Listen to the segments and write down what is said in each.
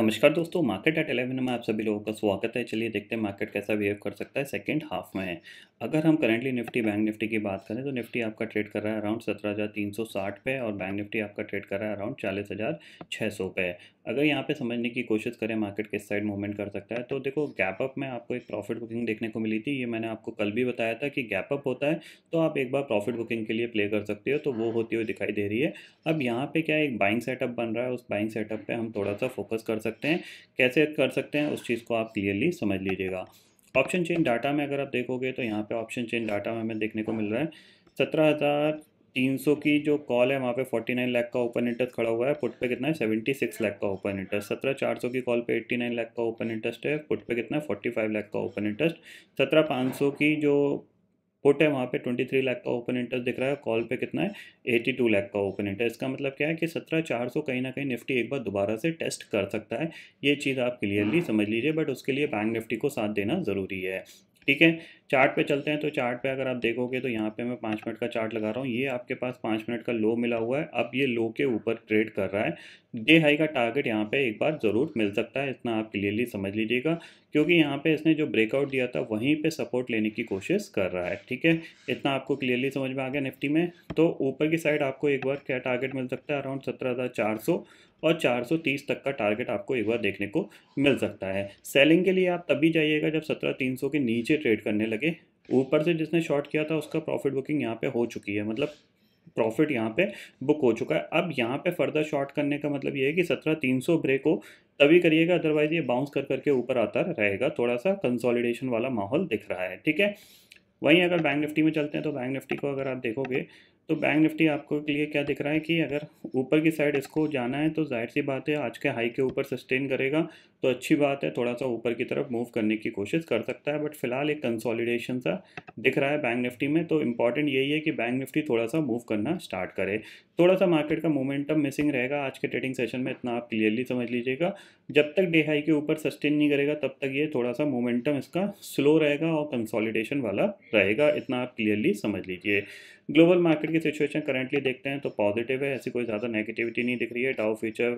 नमस्कार दोस्तों market at eleven में आप सभी लोगों का स्वागत है चलिए देखते हैं मार्केट कैसा बिहेव कर सकता है सेकेंड हाफ में अगर हम करेंटली निफ्टी बैंक निफ्टी की बात करें तो निफ्टी आपका ट्रेड कर रहा है अराउंड सत्रह हज़ार तीन सौ साठ पे और बैंक निफ्टी आपका ट्रेड कर रहा है अराउंड चालीस हज़ार छः सौ पे अगर यहाँ पे समझने की कोशिश करें मार्केट किस साइड मूवमेंट कर सकता है तो देखो गैप अप में आपको एक प्रॉफिट बुकिंग देखने को मिली थी ये मैंने आपको कल भी बताया था कि गैप अप होता है तो आप एक बार प्रॉफिट बुकिंग के लिए प्ले कर सकते हो तो वो होती हुई दिखाई दे रही है अब यहाँ पर क्या एक बाइंग सेटअप बन रहा है उस बाइंग सेटअप पर हम थोड़ा सा फोकस कर सकते हैं कैसे कर सकते हैं उस चीज़ को आप क्लियरली समझ लीजिएगा ऑप्शन चेन डाटा में अगर आप देखोगे तो यहाँ पे ऑप्शन चेन डाटा में हमें देखने को मिल रहा है सत्रह हज़ार तीन सौ की जो कॉल है वहाँ पे फोर्टी नाइन लाख का ओपन इंटरेस्ट खड़ा हुआ है पुट पे कितना है सेवेंटी सिक्स लैख का ओपन इंटरेस्ट सत्रह चार सौ की कॉल पे एट्टी नाइन लाख का ओपन इंटरेस्ट है पुट पे कितना है फोर्टी फाइव लैख का ओपन इंटरेस्ट सत्रह पाँच सौ की जो पुट है वहाँ पे 23 लाख का ओपन इंटरेस्ट दिख रहा है कॉल पे कितना है 82 लाख का ओपन इंटरेस्ट इसका मतलब क्या है कि सत्रह चार सौ कहीं ना कहीं निफ्टी एक बार दोबारा से टेस्ट कर सकता है ये चीज़ आप क्लियरली समझ लीजिए बट उसके लिए बैंक निफ्टी को साथ देना ज़रूरी है ठीक है चार्ट पे चलते हैं तो चार्ट पे अगर आप देखोगे तो यहाँ पे मैं पाँच मिनट का चार्ट लगा रहा हूँ ये आपके पास पाँच मिनट का लो मिला हुआ है अब ये लो के ऊपर ट्रेड कर रहा है डे हाई का टारगेट यहाँ पे एक बार ज़रूर मिल सकता है इतना आप क्लियरली समझ लीजिएगा क्योंकि यहाँ पे इसने जो ब्रेकआउट दिया था वहीं पे सपोर्ट लेने की कोशिश कर रहा है ठीक है इतना आपको क्लियरली समझ में आ गया निफ्टी में तो ऊपर की साइड आपको एक बार क्या टारगेट मिल सकता है अराउंड सत्रह हज़ार चार सौ और 430 तक का टारगेट आपको एक बार देखने को मिल सकता है सेलिंग के लिए आप तभी जाइएगा जब सौ के नीचे ट्रेड करने लगे ऊपर से जिसने शॉर्ट किया था उसका प्रॉफिट बुकिंग यहाँ पे हो चुकी है मतलब प्रॉफिट यहाँ पे बुक हो चुका है अब यहाँ पे फर्दर शॉर्ट करने का मतलब ये है कि सत्रह तीन सौ ब्रेक हो तभी करिएगा अदरवाइज ये बाउंस कर करके ऊपर आता रहेगा थोड़ा सा कंसोलिडेशन वाला माहौल दिख रहा है ठीक है वहीं अगर बैंक निफ्टी में चलते हैं तो बैंक निफ्टी को अगर आप देखोगे तो बैंक निफ्टी आपको के लिए क्या दिख रहा है कि अगर ऊपर की साइड इसको जाना है तो जाहिर सी बात है आज के हाई के ऊपर सस्टेन करेगा तो अच्छी बात है थोड़ा सा ऊपर की तरफ मूव करने की कोशिश कर सकता है बट फिलहाल एक कंसोलिडेशन सा दिख रहा है बैंक निफ्टी में तो इंपॉर्टेंट यही है कि बैंक निफ्टी थोड़ा सा मूव करना स्टार्ट करे थोड़ा सा मार्केट का मोमेंटम मिसिंग रहेगा आज के ट्रेडिंग सेशन में इतना आप क्लियरली समझ लीजिएगा जब तक डे हाई के ऊपर सस्टेन नहीं करेगा तब तक ये थोड़ा सा मोमेंटम इसका स्लो रहेगा और कंसॉलिडेशन वाला रहेगा इतना आप क्लियरली समझ लीजिए ग्लोबल मार्केट की सिचुएशन करेंटली देखते हैं तो पॉजिटिव है ऐसी कोई ज़्यादा नेगेटिविटी नहीं दिख रही है डाउ फ्यूचर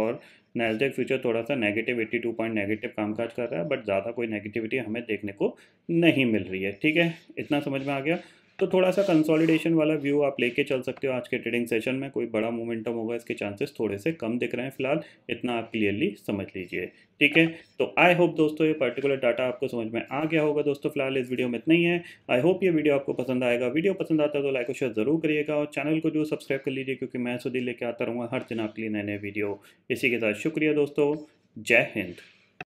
और नैसडेक फ्यूचर थोड़ा सा negative eighty two point negative कामकाज कर रहा है बट ज़्यादा कोई नेगेटिविटी हमें देखने को नहीं मिल रही है ठीक है इतना समझ में आ गया तो थोड़ा सा कंसोलिडेशन वाला व्यू आप लेके चल सकते हो आज के ट्रेडिंग सेशन में कोई बड़ा मोमेंटम होगा इसके चांसेस थोड़े से कम दिख रहे हैं फिलहाल इतना आप क्लियरली समझ लीजिए ठीक है तो आई होप दोस्तों ये पर्टिकुलर डाटा आपको समझ में आ गया होगा दोस्तों फिलहाल इस वीडियो में इतना ही है आई होप ये वीडियो आपको पसंद आएगा वीडियो पसंद आता है तो लाइक और शेयर जरूर करिएगा और चैनल को जो सब्सक्राइब कर लीजिए क्योंकि मैं सुधी लेके आता रहूँगा हर दिन आपके लिए नए नए वीडियो इसी के साथ शुक्रिया दोस्तों जय हिंद